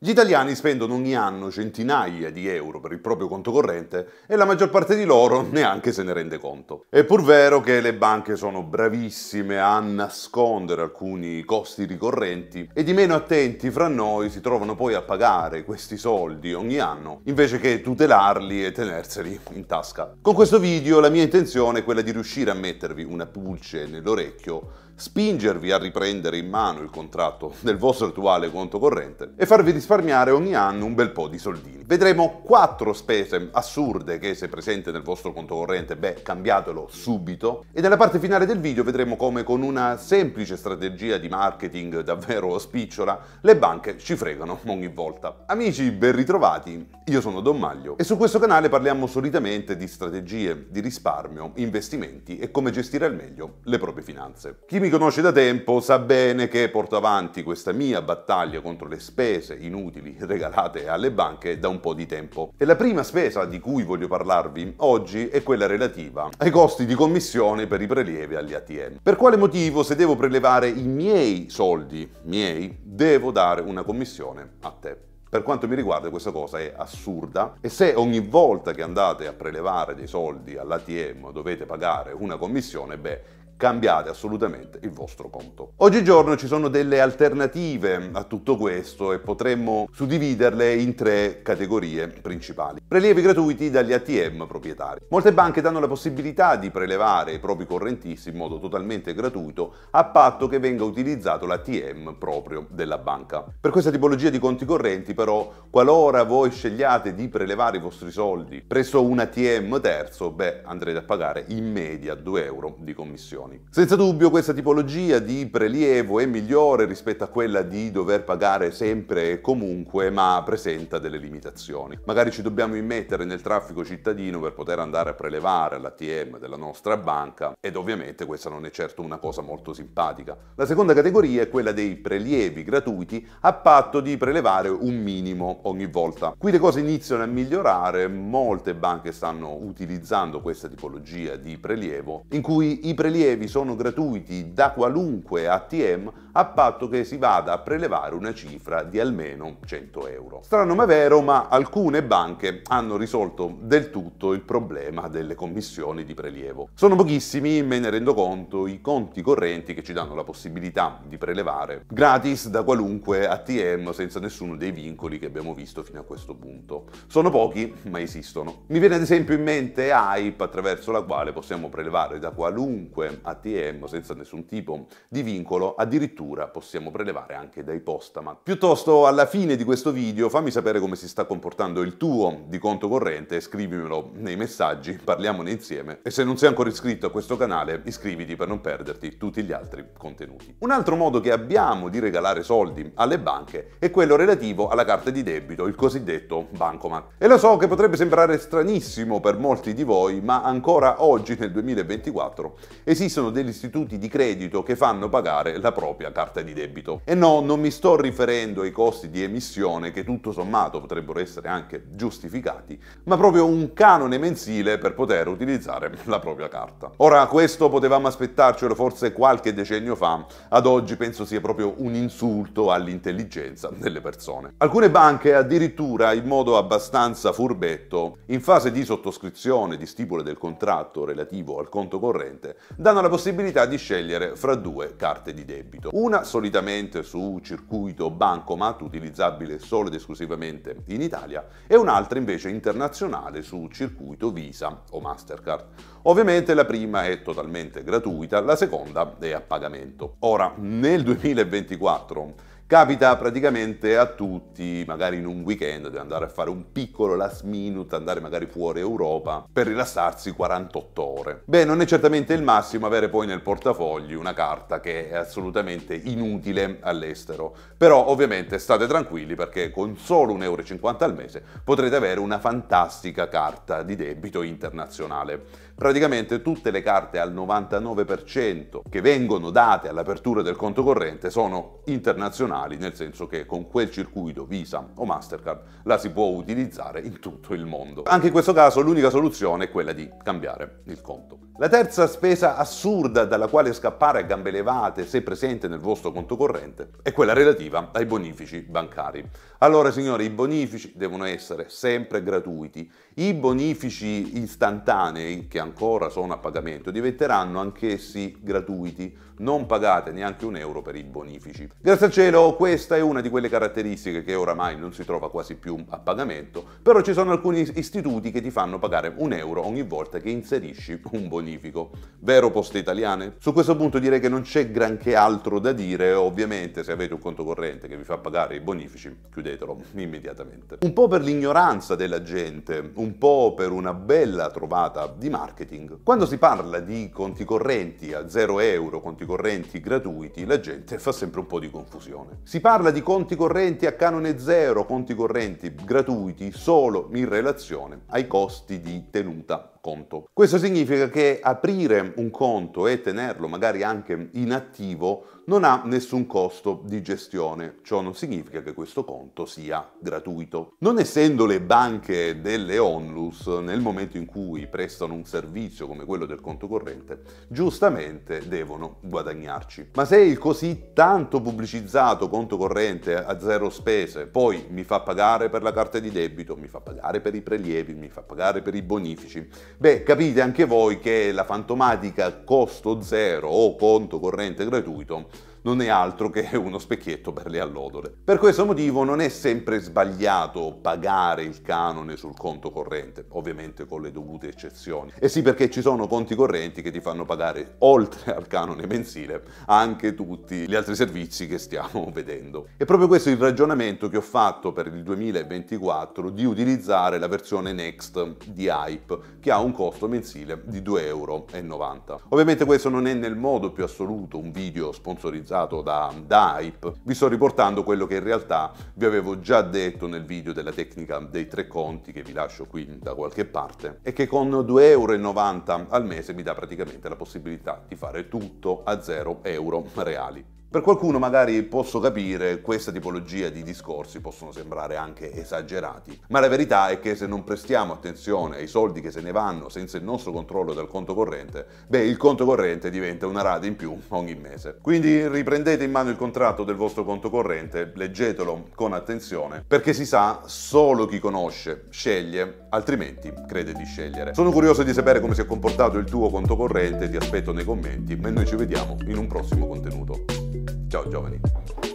Gli italiani spendono ogni anno centinaia di euro per il proprio conto corrente e la maggior parte di loro neanche se ne rende conto. È pur vero che le banche sono bravissime a nascondere alcuni costi ricorrenti ed i meno attenti fra noi si trovano poi a pagare questi soldi ogni anno invece che tutelarli e tenerseli in tasca. Con questo video la mia intenzione è quella di riuscire a mettervi una pulce nell'orecchio spingervi a riprendere in mano il contratto del vostro attuale conto corrente e farvi risparmiare ogni anno un bel po' di soldini. Vedremo quattro spese assurde che se presente nel vostro conto corrente, beh, cambiatelo subito. E nella parte finale del video vedremo come con una semplice strategia di marketing davvero spicciola, le banche ci fregano ogni volta. Amici, ben ritrovati, io sono Don Maglio e su questo canale parliamo solitamente di strategie di risparmio, investimenti e come gestire al meglio le proprie finanze. Chi mi conosce da tempo sa bene che porto avanti questa mia battaglia contro le spese inutili regalate alle banche da un un po' di tempo. E la prima spesa di cui voglio parlarvi oggi è quella relativa ai costi di commissione per i prelievi agli ATM. Per quale motivo se devo prelevare i miei soldi, miei, devo dare una commissione a te? Per quanto mi riguarda questa cosa è assurda e se ogni volta che andate a prelevare dei soldi all'ATM dovete pagare una commissione, beh, cambiate assolutamente il vostro conto. Oggigiorno ci sono delle alternative a tutto questo e potremmo suddividerle in tre categorie principali. Prelievi gratuiti dagli ATM proprietari. Molte banche danno la possibilità di prelevare i propri correntisti in modo totalmente gratuito a patto che venga utilizzato l'ATM proprio della banca. Per questa tipologia di conti correnti però, qualora voi scegliate di prelevare i vostri soldi presso un ATM terzo, beh andrete a pagare in media 2 euro di commissione pensioni. Senza dubbio questa tipologia di prelievo è migliore rispetto a quella di dover pagare sempre e comunque, ma presenta delle limitazioni. Magari ci dobbiamo immettere nel traffico cittadino per poter andare a prelevare l'ATM della nostra banca ed ovviamente questa non è certo una cosa molto simpatica. La seconda categoria è quella dei prelievi gratuiti a patto di prelevare un minimo ogni volta. Qui le cose iniziano a migliorare, molte banche stanno utilizzando questa tipologia di prelievo in cui i prelievi prelievi sono gratuiti da qualunque ATM a patto che si vada a prelevare una cifra di almeno 100 euro. Strano ma vero, ma alcune banche hanno risolto del tutto il problema delle commissioni di prelievo. Sono pochissimi, me ne rendo conto, i conti correnti che ci danno la possibilità di prelevare gratis da qualunque ATM senza nessuno dei vincoli che abbiamo visto fino a questo punto. Sono pochi, ma esistono. Mi viene ad esempio in mente Hype, attraverso la quale possiamo prelevare da qualunque ATM senza nessun tipo di vincolo addirittura natura possiamo prelevare anche dai postama. Piuttosto alla fine di questo video fammi sapere come si sta comportando il tuo di conto corrente, scrivimelo nei messaggi, parliamone insieme e se non sei ancora iscritto a questo canale iscriviti per non perderti tutti gli altri contenuti. Un altro modo che abbiamo di regalare soldi alle banche è quello relativo alla carta di debito, il cosiddetto bancomat. E lo so che potrebbe sembrare stranissimo per molti di voi, ma ancora oggi nel 2024 esistono degli istituti di credito che fanno pagare la propria carta di debito. E no, non mi sto riferendo ai costi di emissione che tutto sommato potrebbero essere anche giustificati, ma proprio un canone mensile per poter utilizzare la propria carta. Ora, questo potevamo aspettarcelo forse qualche decennio fa, ad oggi penso sia proprio un insulto all'intelligenza delle persone. Alcune banche addirittura in modo abbastanza furbetto, in fase di sottoscrizione di stipula del contratto relativo al conto corrente, danno la possibilità di scegliere fra due carte di debito una solitamente su circuito bancomat utilizzabile solo ed esclusivamente in Italia e un'altra invece internazionale su circuito Visa o Mastercard. Ovviamente la prima è totalmente gratuita, la seconda è a pagamento. Ora, nel 2024 Capita praticamente a tutti, magari in un weekend, di andare a fare un piccolo last minute, andare magari fuori Europa per rilassarsi 48 ore. Beh, non è certamente il massimo avere poi nel portafogli una carta che è assolutamente inutile all'estero. Però ovviamente state tranquilli perché con solo 1,50 euro al mese potrete avere una fantastica carta di debito internazionale. Praticamente tutte le carte al 99% che vengono date all'apertura del conto corrente sono internazionali funzionali, nel senso che con quel circuito Visa o Mastercard la si può utilizzare in tutto il mondo. Anche in questo caso l'unica soluzione è quella di cambiare il conto. La terza spesa assurda dalla quale scappare a gambe levate se presente nel vostro conto corrente è quella relativa ai bonifici bancari. Allora signori, i bonifici devono essere sempre gratuiti. I bonifici istantanei che ancora sono a pagamento diventeranno anch'essi gratuiti. Non pagate neanche un euro per i bonifici. Grazie al cielo questa è una di quelle caratteristiche che oramai non si trova quasi più a pagamento, però ci sono alcuni istituti che ti fanno pagare un euro ogni volta che inserisci un bonifico. Vero Poste Italiane? Su questo punto direi che non c'è granché altro da dire, ovviamente se avete un conto corrente che vi fa pagare i bonifici, chiudetelo immediatamente. Un po' per l'ignoranza della gente, un po' per una bella trovata di marketing. Quando si parla di conti correnti a 0 euro, conti correnti gratuiti, la gente fa sempre un po' di confusione. Si parla di conti correnti a canone zero, conti correnti gratuiti solo in relazione ai costi di tenuta conto. Questo significa che aprire un conto e tenerlo magari anche inattivo non ha nessun costo di gestione, ciò non significa che questo conto sia gratuito. Non essendo le banche delle onlus, nel momento in cui prestano un servizio come quello del conto corrente, giustamente devono guadagnarci. Ma se il così tanto pubblicizzato conto corrente a zero spese poi mi fa pagare per la carta di debito, mi fa pagare per i prelievi, mi fa pagare per i bonifici, Beh, capite anche voi che la fantomatica costo zero o conto corrente gratuito non è altro che uno specchietto per le allodole. Per questo motivo non è sempre sbagliato pagare il canone sul conto corrente, ovviamente con le dovute eccezioni. E sì perché ci sono conti correnti che ti fanno pagare oltre al canone mensile anche tutti gli altri servizi che stiamo vedendo. E proprio questo è il ragionamento che ho fatto per il 2024 di utilizzare la versione Next di Hype che ha un costo mensile di 2,90€. Ovviamente questo non è nel modo più assoluto un video sponsorizzato presentato da, da Hype, vi sto riportando quello che in realtà vi avevo già detto nel video della tecnica dei tre conti che vi lascio qui da qualche parte e che con 2,90 euro al mese mi dà praticamente la possibilità di fare tutto a 0 euro reali. Per qualcuno magari posso capire questa tipologia di discorsi possono sembrare anche esagerati, ma la verità è che se non prestiamo attenzione ai soldi che se ne vanno senza il nostro controllo dal conto corrente, beh il conto corrente diventa una rata in più ogni mese. Quindi riprendete in mano il contratto del vostro conto corrente, leggetelo con attenzione, perché si sa solo chi conosce, sceglie, altrimenti crede di scegliere. Sono curioso di sapere come si è comportato il tuo conto corrente, ti aspetto nei commenti ma noi ci vediamo in un prossimo contenuto. Ciao giovani.